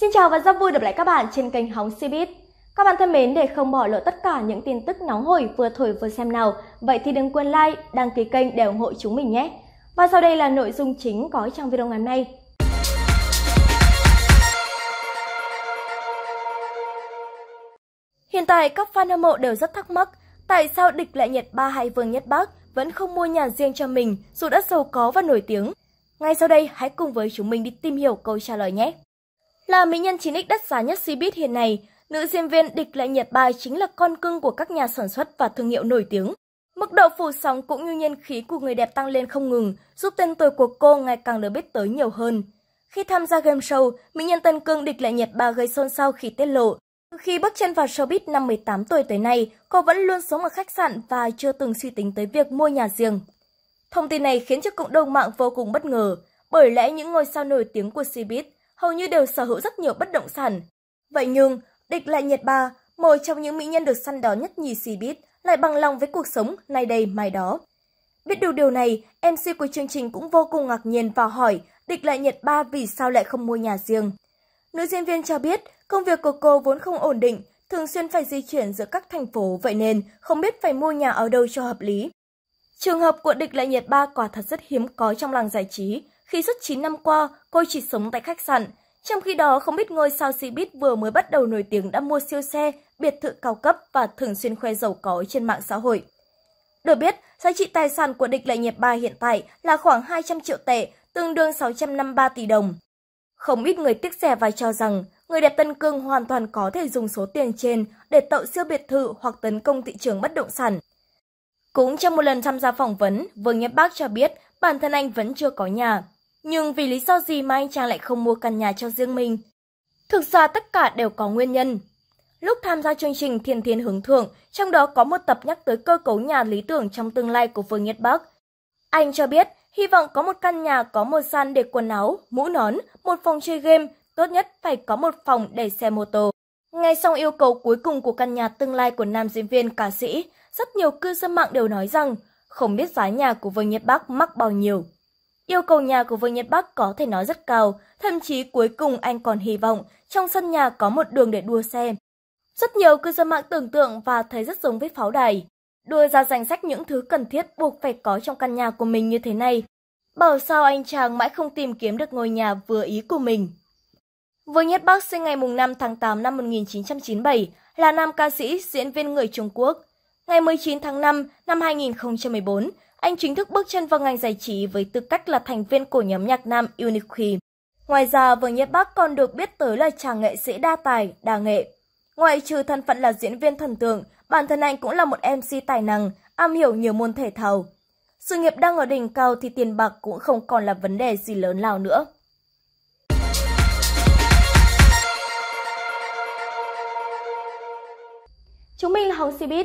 Xin chào và rất vui được lại các bạn trên kênh Hóng Cbiz. Các bạn thân mến, để không bỏ lỡ tất cả những tin tức nóng hổi vừa thổi vừa xem nào, vậy thì đừng quên like, đăng ký kênh để ủng hộ chúng mình nhé. Và sau đây là nội dung chính có trong video ngày hôm nay. Hiện tại, các fan hâm mộ đều rất thắc mắc tại sao địch lại nhiệt ba hai vương nhất bắc vẫn không mua nhà riêng cho mình dù đã giàu có và nổi tiếng. Ngay sau đây, hãy cùng với chúng mình đi tìm hiểu câu trả lời nhé. Là mỹ nhân 9X đắt giá nhất Cbiz hiện nay, nữ diễn viên địch lại nhiệt Bài chính là con cưng của các nhà sản xuất và thương hiệu nổi tiếng. Mức độ phủ sóng cũng như nhân khí của người đẹp tăng lên không ngừng, giúp tên tuổi của cô ngày càng được biết tới nhiều hơn. Khi tham gia game show, mỹ nhân Tân Cương địch lại nhiệt Ba gây xôn xao khi tiết lộ. Từ khi bước chân vào showbiz năm 18 tuổi tới nay, cô vẫn luôn sống ở khách sạn và chưa từng suy tính tới việc mua nhà riêng. Thông tin này khiến cho cộng đồng mạng vô cùng bất ngờ, bởi lẽ những ngôi sao nổi tiếng của Cbiz hầu như đều sở hữu rất nhiều bất động sản. Vậy nhưng, địch lại nhiệt ba, một trong những mỹ nhân được săn đón nhất nhì xì bít lại bằng lòng với cuộc sống nay đây mai đó. Biết được điều này, MC của chương trình cũng vô cùng ngạc nhiên và hỏi địch lại nhiệt ba vì sao lại không mua nhà riêng. Nữ diễn viên cho biết, công việc của cô vốn không ổn định, thường xuyên phải di chuyển giữa các thành phố, vậy nên không biết phải mua nhà ở đâu cho hợp lý. Trường hợp của địch lại nhiệt ba quả thật rất hiếm có trong làng giải trí, khi suốt 9 năm qua cô chỉ sống tại khách sạn. Trong khi đó, không biết ngôi sao Cbiz vừa mới bắt đầu nổi tiếng đã mua siêu xe, biệt thự cao cấp và thường xuyên khoe giàu có trên mạng xã hội. Được biết, giá trị tài sản của địch lệ nhiệt Ba hiện tại là khoảng 200 triệu tệ, tương đương 653 tỷ đồng. Không ít người tiếc rẻ và cho rằng người đẹp Tân Cương hoàn toàn có thể dùng số tiền trên để tạo siêu biệt thự hoặc tấn công thị trường bất động sản. Cũng trong một lần tham gia phỏng vấn, Vương Nhất Bác cho biết bản thân anh vẫn chưa có nhà nhưng vì lý do gì mà anh chàng lại không mua căn nhà cho riêng mình? Thực ra tất cả đều có nguyên nhân. Lúc tham gia chương trình Thiên Thiên Hướng Thượng, trong đó có một tập nhắc tới cơ cấu nhà lý tưởng trong tương lai của Vương Nhiệt Bắc. Anh cho biết, hy vọng có một căn nhà có một gian để quần áo, mũ nón, một phòng chơi game, tốt nhất phải có một phòng để xe mô tô. Ngay sau yêu cầu cuối cùng của căn nhà tương lai của nam diễn viên ca sĩ, rất nhiều cư dân mạng đều nói rằng không biết giá nhà của Vương Nhiệt Bắc mắc bao nhiêu. Yêu cầu nhà của Vương Nhật Bắc có thể nói rất cao, thậm chí cuối cùng anh còn hy vọng trong sân nhà có một đường để đua xe. Rất nhiều cư dân mạng tưởng tượng và thấy rất giống với pháo đài. Đưa ra danh sách những thứ cần thiết buộc phải có trong căn nhà của mình như thế này. Bảo sao anh chàng mãi không tìm kiếm được ngôi nhà vừa ý của mình. Vương Nhất Bắc sinh ngày 5 tháng 8 năm 1997 là nam ca sĩ, diễn viên người Trung Quốc. Ngày 19 tháng 5 năm 2014, anh chính thức bước chân vào ngành giải trí với tư cách là thành viên của nhóm nhạc nam Uniqui. Ngoài ra, Vương Nhất Bắc còn được biết tới là chàng nghệ sĩ đa tài, đa nghệ. Ngoài trừ thân phận là diễn viên thần tượng, bản thân anh cũng là một MC tài năng, am hiểu nhiều môn thể thao. Sự nghiệp đang ở đỉnh cao thì tiền bạc cũng không còn là vấn đề gì lớn lao nữa. Chúng mình là Hồng Cbiz,